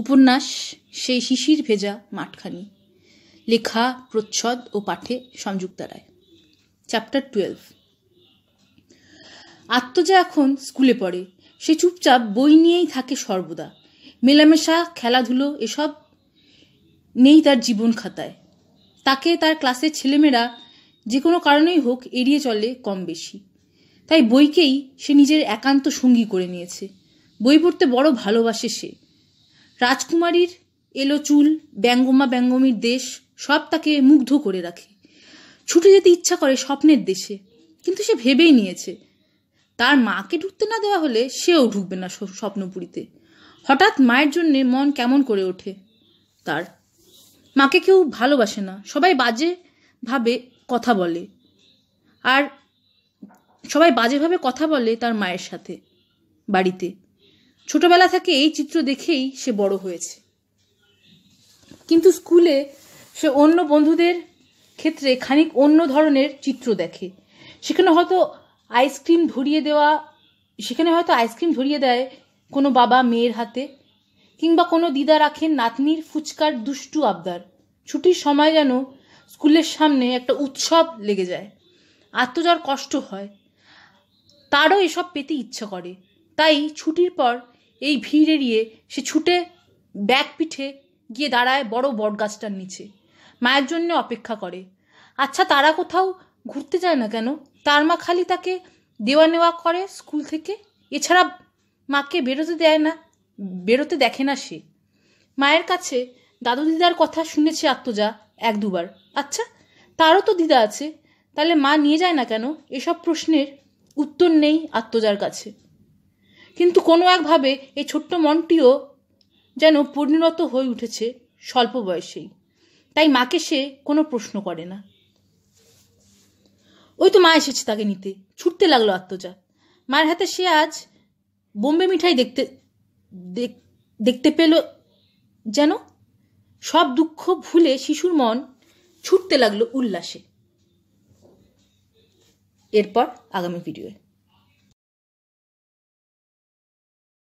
উপন্যাস সেই শিশির ভেজা মাঠখানি লেখা প্রচ্ছদ ও পাঠে সংযুক্তা রায় চ্যাপ্টার টুয়েলভ আত্মজা এখন স্কুলে পড়ে সে চুপচাপ বই নিয়েই থাকে সর্বদা মেলামেশা খেলাধুলো এসব নেই তার জীবন খাতায় তাকে তার ক্লাসের ছেলেমেয়েরা যে কোনো কারণেই হোক এড়িয়ে চলে কম বেশি তাই বইকেই সে নিজের একান্ত সঙ্গী করে নিয়েছে বই পড়তে বড় ভালোবাসে সে রাজকুমারীর এলো চুল ব্যঙ্গমা ব্যঙ্গমীর দেশ সব তাকে মুগ্ধ করে রাখে ছুটে যেতে ইচ্ছা করে স্বপ্নের দেশে কিন্তু সে ভেবেই নিয়েছে তার মাকে ঢুকতে না দেওয়া হলে সেও ঢুকবে না স্বপ্নপুরীতে হঠাৎ মায়ের জন্যে মন কেমন করে ওঠে তার মাকে কেউ ভালোবাসে না সবাই বাজে ভাবে কথা বলে আর সবাই বাজেভাবে কথা বলে তার মায়ের সাথে বাড়িতে ছোটবেলা থেকে এই চিত্র দেখেই সে বড় হয়েছে কিন্তু স্কুলে সে অন্য বন্ধুদের ক্ষেত্রে খানিক অন্য ধরনের চিত্র দেখে সেখানে হয়তো আইসক্রিম ধরিয়ে দেওয়া সেখানে হয়তো আইসক্রিম ধরিয়ে দেয় কোনো বাবা মেয়ের হাতে কিংবা কোনো দিদা রাখেন নাতনির ফুচকার দুষ্টু আবদার ছুটির সময় যেন স্কুলের সামনে একটা উৎসব লেগে যায় আত্মজার কষ্ট হয় তারও এসব পেতে ইচ্ছা করে তাই ছুটির পর এই ভিড় এড়িয়ে সে ছুটে ব্যাগ পিঠে গিয়ে দাঁড়ায় বড় বটগাছটার নিচে মায়ের জন্য অপেক্ষা করে আচ্ছা তারা কোথাও ঘুরতে যায় না কেন তার মা খালি তাকে দেওয়া নেওয়া করে স্কুল থেকে এছাড়া মাকে বেরোতে দেয় না বেরোতে দেখে না সে মায়ের কাছে দাদু দিদার কথা শুনেছে আত্মজা এক দুবার আচ্ছা তারও তো দিদা আছে তাহলে মা নিয়ে যায় না কেন এসব প্রশ্নের উত্তর নেই আত্মজার কাছে কিন্তু কোনো একভাবে এই ছোট্ট মনটিও যেন পরিণত হয়ে উঠেছে স্বল্প বয়সেই তাই মাকে সে কোনো প্রশ্ন করে না ওই তো মা এসেছে তাকে নিতে ছুটতে লাগলো আত্মজা মায়ের হাতে সে আজ বোম্বে মিঠাই দেখতে দেখতে পেল যেন সব দুঃখ ভুলে শিশুর মন ছুটতে লাগলো উল্লাসে এরপর আগামী ভিডিওয়ে